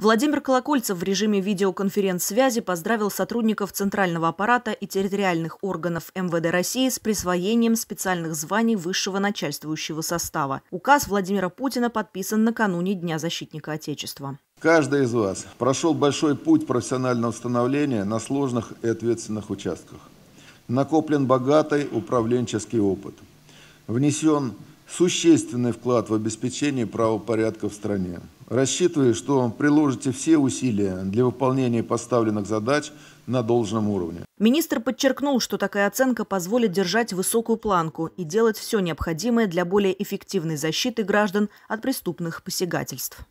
Владимир Колокольцев в режиме видеоконференц-связи поздравил сотрудников Центрального аппарата и территориальных органов МВД России с присвоением специальных званий высшего начальствующего состава. Указ Владимира Путина подписан накануне Дня защитника Отечества. Каждый из вас прошел большой путь профессионального становления на сложных и ответственных участках. Накоплен богатый управленческий опыт. Внесен существенный вклад в обеспечение правопорядка в стране. Рассчитываю, что приложите все усилия для выполнения поставленных задач на должном уровне. Министр подчеркнул, что такая оценка позволит держать высокую планку и делать все необходимое для более эффективной защиты граждан от преступных посягательств.